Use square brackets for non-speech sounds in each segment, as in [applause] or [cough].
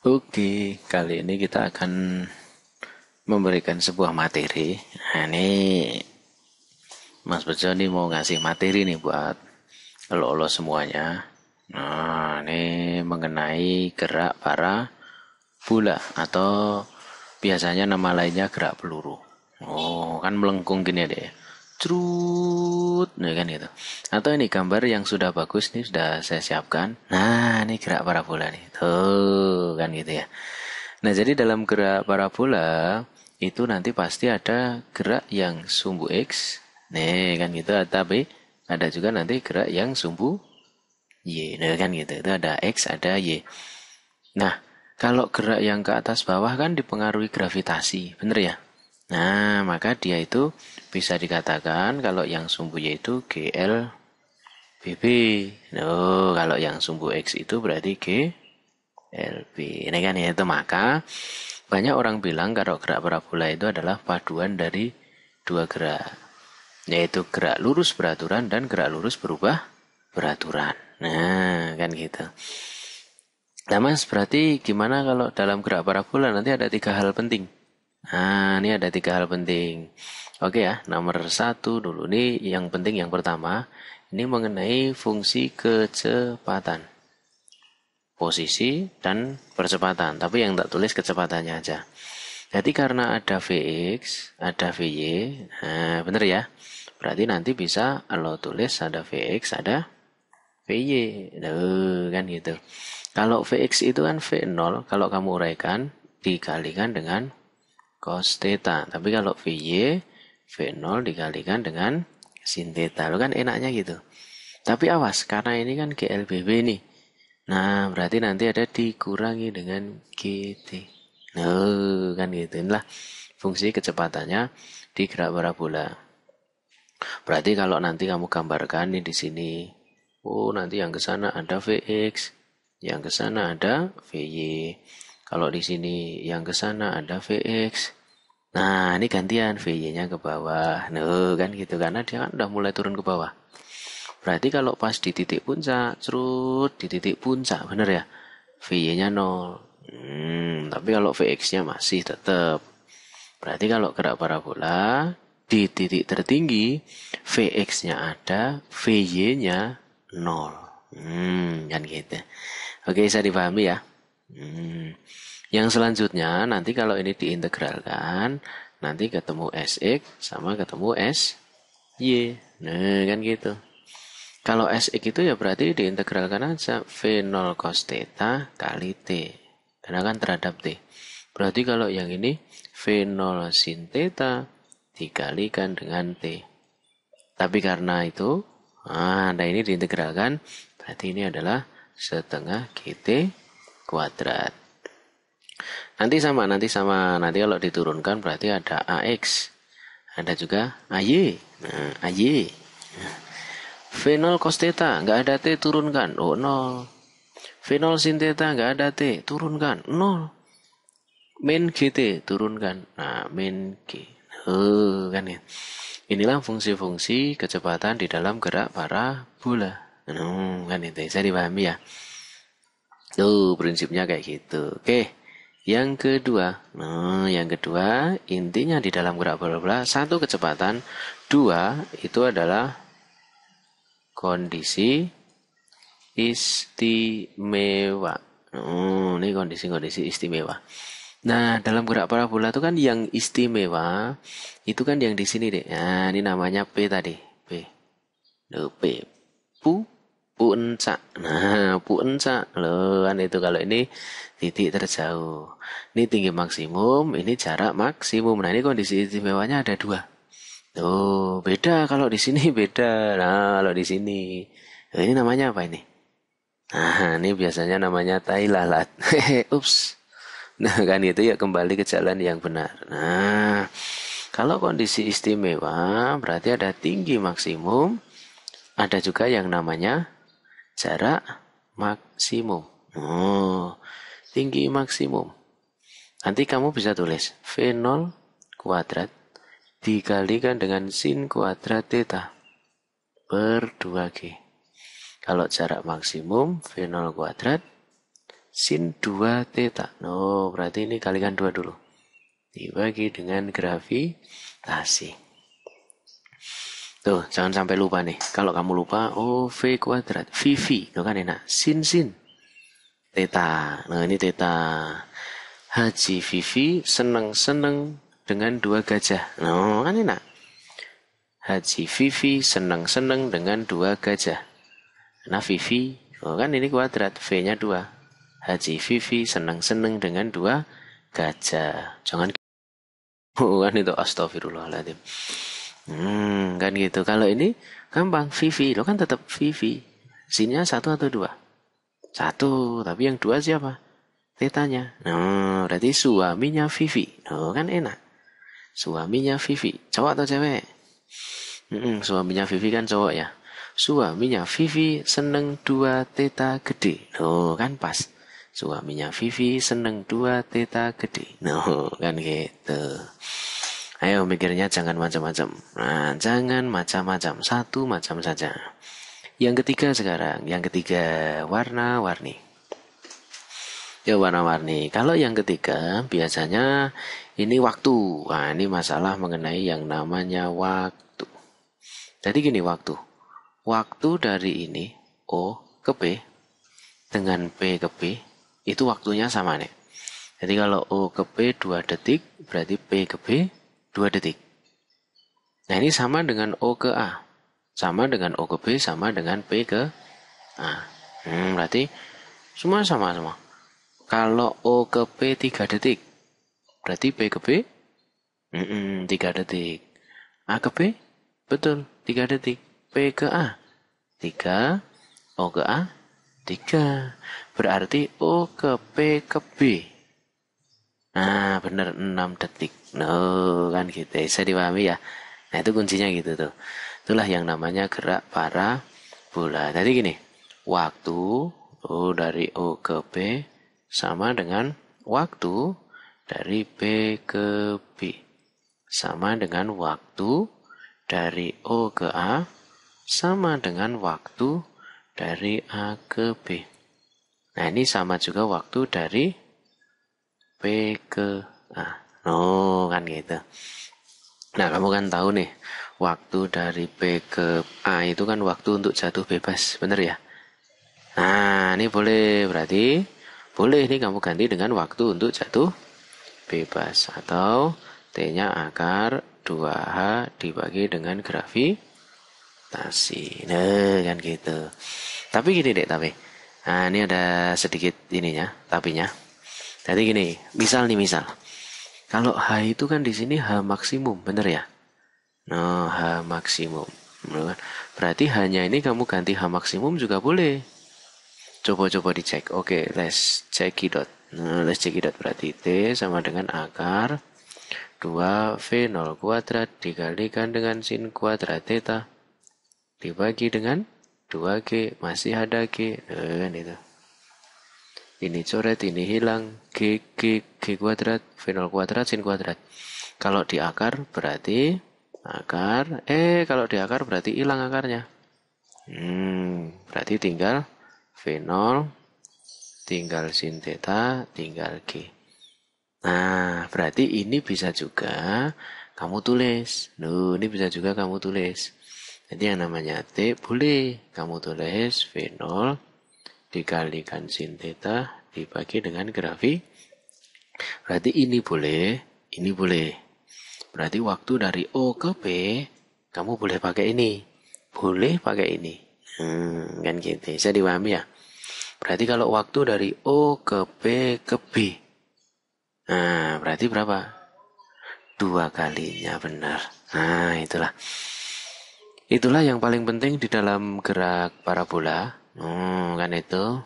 Oke, kali ini kita akan memberikan sebuah materi. Nah, ini Mas Bejo nih mau ngasih materi nih buat lo-lo semuanya. Nah, ini mengenai gerak para bola atau biasanya nama lainnya gerak peluru. Oh, kan melengkung gini ya, deh cerut nah ya kan gitu atau ini gambar yang sudah bagus nih sudah saya siapkan nah ini gerak parabola nih tuh kan gitu ya nah jadi dalam gerak parabola itu nanti pasti ada gerak yang sumbu x nih kan gitu tapi ada juga nanti gerak yang sumbu y nah kan gitu itu ada x ada y nah kalau gerak yang ke atas bawah kan dipengaruhi gravitasi bener ya Nah, maka dia itu bisa dikatakan kalau yang sumbu Y itu GL BB. No, kalau yang sumbu X itu berarti G Ini kan ya itu maka banyak orang bilang kalau gerak parabola itu adalah paduan dari dua gerak yaitu gerak lurus beraturan dan gerak lurus berubah beraturan. Nah, kan gitu. Nah, Mas, berarti gimana kalau dalam gerak parabola nanti ada tiga hal penting? Nah, ini ada tiga hal penting. Oke ya, nomor satu dulu nih yang penting yang pertama ini mengenai fungsi kecepatan, posisi dan percepatan. Tapi yang tak tulis kecepatannya aja. Jadi karena ada vx, ada vy, nah, bener ya. Berarti nanti bisa lo tulis ada vx, ada vy, Duh, kan gitu. Kalau vx itu kan v0, kalau kamu uraikan dikalikan dengan cos theta. Tapi kalau VY, V0 dikalikan dengan sin theta. Lo kan enaknya gitu. Tapi awas, karena ini kan GLBB nih. Nah, berarti nanti ada dikurangi dengan GT. Nah, kan gitu. Inilah fungsi kecepatannya di gerak parabola. Berarti kalau nanti kamu gambarkan nih di sini, oh nanti yang ke sana ada Vx, yang ke sana ada Vy. Kalau di sini yang ke sana ada VX. Nah, ini gantian VY-nya ke bawah. Nah, kan gitu karena dia kan udah mulai turun ke bawah. Berarti kalau pas di titik puncak, cerut di titik puncak, bener ya? VY-nya 0. Hmm, tapi kalau VX-nya masih tetap. Berarti kalau gerak parabola di titik tertinggi, VX-nya ada, VY-nya 0. Hmm, kan gitu. Oke, saya dipahami ya. Hmm. Yang selanjutnya nanti kalau ini diintegralkan nanti ketemu SX sama ketemu SY. Nah, kan gitu. Kalau SX itu ya berarti diintegralkan aja V0 cos theta kali T. Karena kan terhadap T. Berarti kalau yang ini V0 sin theta dikalikan dengan T. Tapi karena itu, ah, nah, ini diintegralkan, berarti ini adalah setengah GT kuadrat. Nanti sama, nanti sama. Nanti kalau diturunkan berarti ada AX. Ada juga AY. Nah, AY. 0 cos theta, nggak ada T, turunkan. Oh, V0 sin theta, nggak ada T, turunkan. no, Min GT, turunkan. Nah, min G. Oh, kan ya. Inilah fungsi-fungsi kecepatan di dalam gerak parabola. Hmm, kan itu Saya dipahami ya. Tuh prinsipnya kayak gitu. Oke. Yang kedua, nah, yang kedua intinya di dalam gerak bola satu kecepatan, dua itu adalah kondisi istimewa. Oh, ini kondisi-kondisi istimewa. Nah, dalam gerak parabola itu kan yang istimewa itu kan yang di sini deh. Nah, ini namanya P tadi. P. Duh, P. p? puenca. Nah, puenca loh kan itu kalau ini titik terjauh. Ini tinggi maksimum, ini jarak maksimum. Nah, ini kondisi istimewanya ada dua. Tuh, beda kalau di sini [laughs] beda. Nah, kalau di sini. Nah, ini namanya apa ini? Nah, ini biasanya namanya tai lalat. [laughs] Ups. Nah, kan itu ya kembali ke jalan yang benar. Nah, kalau kondisi istimewa berarti ada tinggi maksimum, ada juga yang namanya jarak maksimum. Oh, tinggi maksimum. Nanti kamu bisa tulis V0 kuadrat dikalikan dengan sin kuadrat theta per 2G. Kalau jarak maksimum V0 kuadrat sin 2 theta. No, oh, berarti ini kalikan 2 dulu. Dibagi dengan gravitasi. Tuh, jangan sampai lupa nih. Kalau kamu lupa, oh V kuadrat, v itu kan enak. Sin, sin. Teta, nah ini teta. Haji v v seneng-seneng dengan dua gajah. Nah, kan enak. Haji v v seneng-seneng dengan dua gajah. Nah, v oh kan ini kuadrat, V-nya dua. Haji v v seneng-seneng dengan dua gajah. Jangan [laughs] oh kan itu astagfirullahaladzim. Hmm, kan gitu. Kalau ini gampang, Vivi. Lo kan tetap Vivi. Sinnya satu atau dua? Satu, tapi yang dua siapa? Tetanya. No, oh, berarti suaminya Vivi. No, oh, kan enak. Suaminya Vivi. Cowok atau cewek? Mm suaminya Vivi kan cowok ya. Suaminya Vivi seneng dua teta gede. No, oh, kan pas. Suaminya Vivi seneng dua teta gede. No, kan gitu. Ayo mikirnya jangan macam-macam. Nah, jangan macam-macam, satu macam saja. Yang ketiga sekarang, yang ketiga warna-warni. Ya warna-warni. Kalau yang ketiga biasanya ini waktu. Nah, ini masalah mengenai yang namanya waktu. Jadi gini waktu. Waktu dari ini O ke B dengan p ke B itu waktunya sama nih. Jadi kalau O ke B 2 detik berarti p ke B 2 detik. Nah ini sama dengan O ke A. Sama dengan O ke B, sama dengan P ke A. Hmm, berarti semua sama semua. Kalau O ke P 3 detik, berarti P ke B Mm-mm, 3 detik. A ke B? Betul, 3 detik. P ke A? 3. O ke A? 3. Berarti O ke P ke B. Nah, benar 6 detik no kan gitu bisa dipahami ya nah itu kuncinya gitu tuh itulah yang namanya gerak para bola tadi gini waktu O dari O ke B sama dengan waktu dari B ke B sama dengan waktu dari O ke A sama dengan waktu dari A ke B. Nah, ini sama juga waktu dari P ke A. Oh, kan gitu. Nah, kamu kan tahu nih, waktu dari B ke A itu kan waktu untuk jatuh bebas, bener ya? Nah, ini boleh, berarti boleh ini kamu ganti dengan waktu untuk jatuh bebas atau T-nya akar 2H dibagi dengan gravitasi. Nah, kan gitu. Tapi gini deh, tapi. Nah, ini ada sedikit ininya, tapinya. Jadi gini, misal nih misal. Kalau H itu kan di sini H maksimum, benar ya? Nah, oh, no, H maksimum. Kan? Berarti hanya ini kamu ganti H maksimum juga boleh. Coba-coba dicek. Oke, okay, let's check it out. Nah, let's check it out. Berarti T sama dengan akar 2V0 kuadrat dikalikan dengan sin kuadrat theta dibagi dengan 2G masih ada G. Nah, kan itu ini coret, ini hilang, g, g, g kuadrat, v0 kuadrat, sin kuadrat. Kalau di akar berarti akar, eh kalau di akar berarti hilang akarnya. Hmm, berarti tinggal v0, tinggal sin theta, tinggal g. Nah, berarti ini bisa juga kamu tulis. Loh, ini bisa juga kamu tulis. Jadi yang namanya T boleh kamu tulis V0 dikalikan sin theta dibagi dengan grafik berarti ini boleh ini boleh berarti waktu dari O ke P kamu boleh pakai ini boleh pakai ini hmm, kan gitu saya diwami ya berarti kalau waktu dari O ke P ke B nah berarti berapa dua kalinya benar. Nah, itulah. Itulah yang paling penting di dalam gerak parabola. Hmm, kan itu.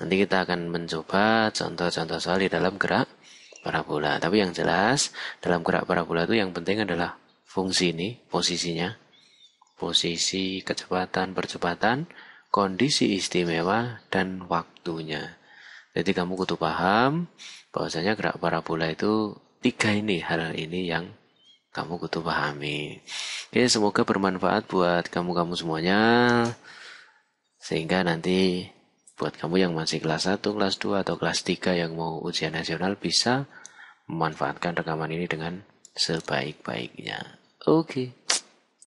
Nanti kita akan mencoba contoh-contoh soal di dalam gerak parabola. Tapi yang jelas dalam gerak parabola itu yang penting adalah fungsi ini, posisinya. Posisi, kecepatan, percepatan, kondisi istimewa, dan waktunya. Jadi kamu kudu paham bahwasanya gerak parabola itu tiga ini hal ini yang kamu kutu pahami. Oke, semoga bermanfaat buat kamu-kamu semuanya. Sehingga nanti buat kamu yang masih kelas 1, kelas 2, atau kelas 3 yang mau ujian nasional bisa memanfaatkan rekaman ini dengan sebaik-baiknya. Oke. Okay.